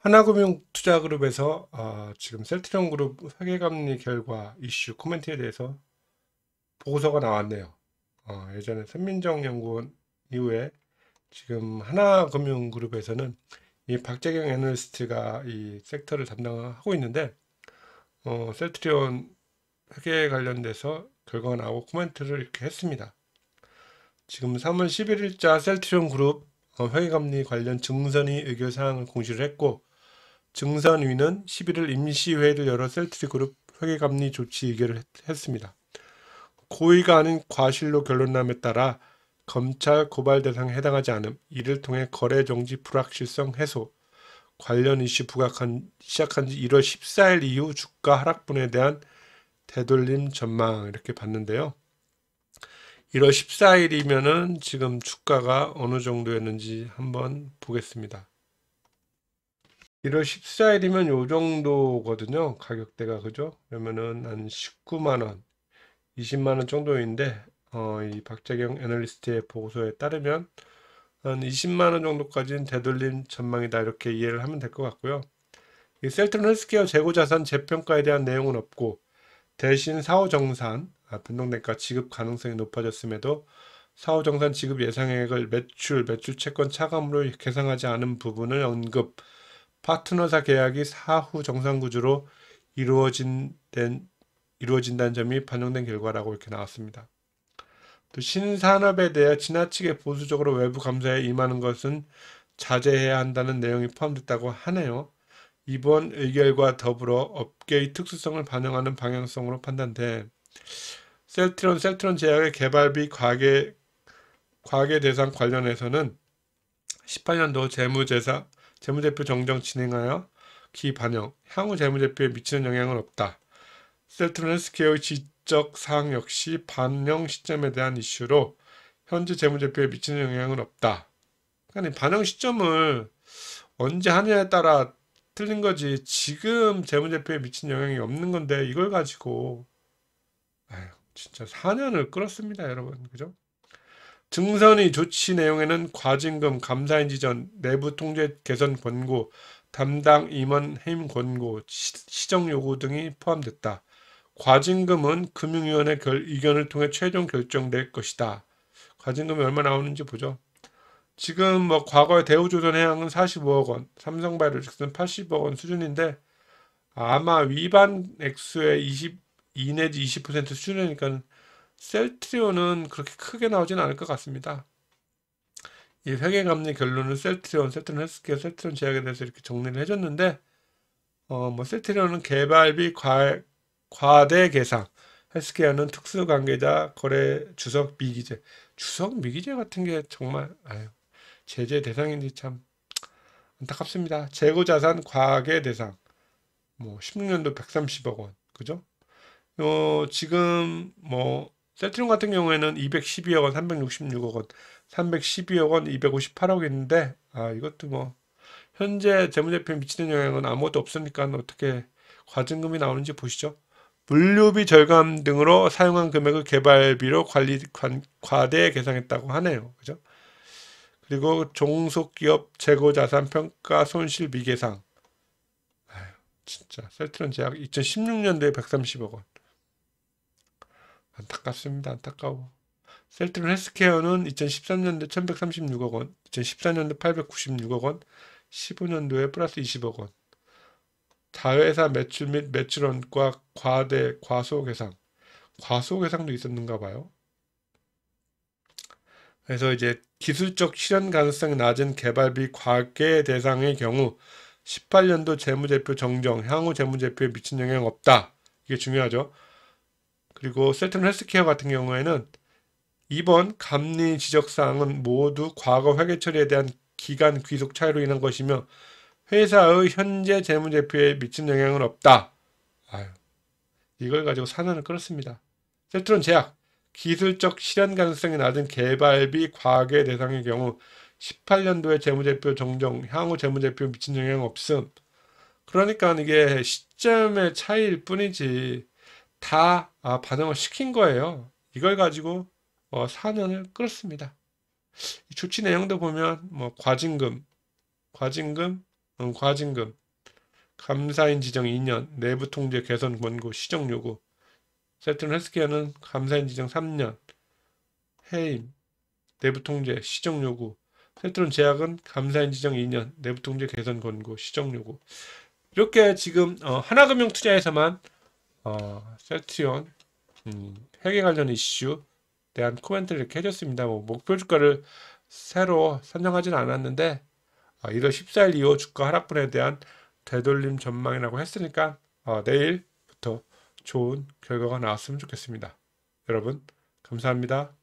하나금융 투자그룹에서 어, 지금 셀트리온 그룹 회계감리 결과 이슈 코멘트에 대해서 보고서가 나왔네요. 어, 예전에 선민정 연구원 이후에 지금 하나금융 그룹에서는 이 박재경 애널리스트가 이 섹터를 담당하고 있는데 어, 셀트리온 회계에 관련돼서 결과가 나오고 코멘트를 이렇게 했습니다. 지금 3월 11일자 셀트리온 그룹 어, 회계감리 관련 증선이 의결사항을 공시를 했고 증산위는 11일 임시회의를 열어 셀트리그룹 회계감리 조치 의결을 했습니다. 고의가 아닌 과실로 결론남에 따라 검찰 고발 대상에 해당하지 않음, 이를 통해 거래 정지 불확실성 해소, 관련 이슈 부각한 시작한 지 1월 14일 이후 주가 하락분에 대한 되돌림 전망 이렇게 봤는데요. 1월 14일이면은 지금 주가가 어느 정도였는지 한번 보겠습니다. 1월 14일이면 요 정도거든요. 가격대가 그죠? 그러면은 한 19만원, 20만원 정도인데 어, 이 박재경 애널리스트의 보고서에 따르면 한 20만원 정도까지는 되돌림 전망이다 이렇게 이해를 하면 될 것 같고요. 이 셀트론 헬스케어 재고자산 재평가에 대한 내용은 없고 대신 사후정산, 아, 변동대가 지급 가능성이 높아졌음에도 사후정산 지급 예상액을 매출, 매출 채권 차감으로 계상하지 않은 부분을 언급 파트너사 계약이 사후 정상구조로 이루어진, 된, 이루어진다는 점이 반영된 결과라고 이렇게 나왔습니다. 또 신산업에 대해 지나치게 보수적으로 외부 감사에 임하는 것은 자제해야 한다는 내용이 포함됐다고 하네요. 이번 의결과 더불어 업계의 특수성을 반영하는 방향성으로 판단돼 셀트론 셀트론 제약의 개발비 과계 과계 대상 관련해서는 18년도 재무제사 재무제표 정정 진행하여 기 반영, 향후 재무제표에 미치는 영향은 없다. 셀트론 스케어의 지적 사항 역시 반영 시점에 대한 이슈로 현재 재무제표에 미치는 영향은 없다. 그러니까 반영 시점을 언제 하느냐에 따라 틀린 거지 지금 재무제표에 미친 영향이 없는 건데 이걸 가지고 아유 진짜 4년을 끌었습니다 여러분 그죠? 증산의 조치 내용에는 과징금 감사인지 전 내부 통제 개선 권고 담당 임원 해임 권고 시정 요구 등이 포함됐다. 과징금은 금융위원회 결, 의견을 통해 최종 결정될 것이다. 과징금이 얼마 나오는지 보죠. 지금 뭐 과거에 대우조선해양은 45억 원, 삼성바이오로직스는 80억 원 수준인데 아마 위반 액수의 22 내지 20% 수준이니까 셀트리온은 그렇게 크게 나오진 않을 것 같습니다. 이 회계감리 결론을 셀트리온, 셀트리온 헬스케어, 셀트리온 제약에 대해서 이렇게 정리를 해줬는데 어, 뭐 셀트리온은 개발비 과, 과대 계상, 헬스케어는 특수관계자 거래 주석 미기재, 주석 미기재 같은 게 정말 아유, 제재 대상인지 참 안타깝습니다. 재고자산 과계 대상, 뭐 16년도 130억 원, 그죠? 어, 지금 뭐 셀트룸 같은 경우에는 212억 원, 366억 원, 312억 원, 258억 인데 아 이것도 뭐 현재 재무제표에 미치는 영향은 아무것도 없으니까 어떻게 과징금이 나오는지 보시죠. 물류비 절감 등으로 사용한 금액을 개발비로 관리 관, 과대 계상했다고 하네요. 그죠? 그리고 종속기업 재고자산 평가 손실 미계상. 진짜 셀트론 제약 2016년도에 130억 원. 안타깝습니다. 안타까워. 셀트론 헬스케어는 2013년도 1136억 원, 2014년도 896억 원, 15년도에 플러스 20억 원. 자회사 매출 및 매출원과 과대, 과소 계상. 과소 계상도 있었는가 봐요. 그래서 이제 기술적 실현 가능성이 낮은 개발비 과계 대상의 경우 18년도 재무제표 정정, 향후 재무제표에 미친 영향 없다. 이게 중요하죠. 그리고 셀튼 헬스케어 같은 경우에는 이번 감리 지적사항은 모두 과거 회계 처리에 대한 기간 귀속 차이로 인한 것이며 회사의 현재 재무제표에 미친 영향은 없다. 아유, 이걸 가지고 사안을 끌었습니다. 셀트론 제약, 기술적 실현 가능성이 낮은 개발비 과학의 대상의 경우 18년도에 재무제표 정정, 향후 재무제표 에 미친 영향 없음. 그러니까 이게 시점의 차이일 뿐이지 다 아, 반응을 시킨 거예요. 이걸 가지고 어, 사년을 끌었습니다. 조치 내용도 보면 뭐 과징금, 과징금, 응, 음, 과징금, 감사인 지정 2년, 내부 통제 개선 권고 시정 요구, 세트튼 헬스케어는 감사인 지정 3년, 해임, 내부 통제 시정 요구, 세트론 제약은 감사인 지정 2년, 내부 통제 개선 권고 시정 요구. 이렇게 지금 어, 하나금융 투자에서만 어, 셀트온 음, 회계 관련 이슈 대한 코멘트를 이렇게 해줬습니다. 뭐 목표 주가를 새로 선정하지는 않았는데 어, 1월 14일 이후 주가 하락분에 대한 되돌림 전망이라고 했으니까 어, 내일부터 좋은 결과가 나왔으면 좋겠습니다. 여러분 감사합니다.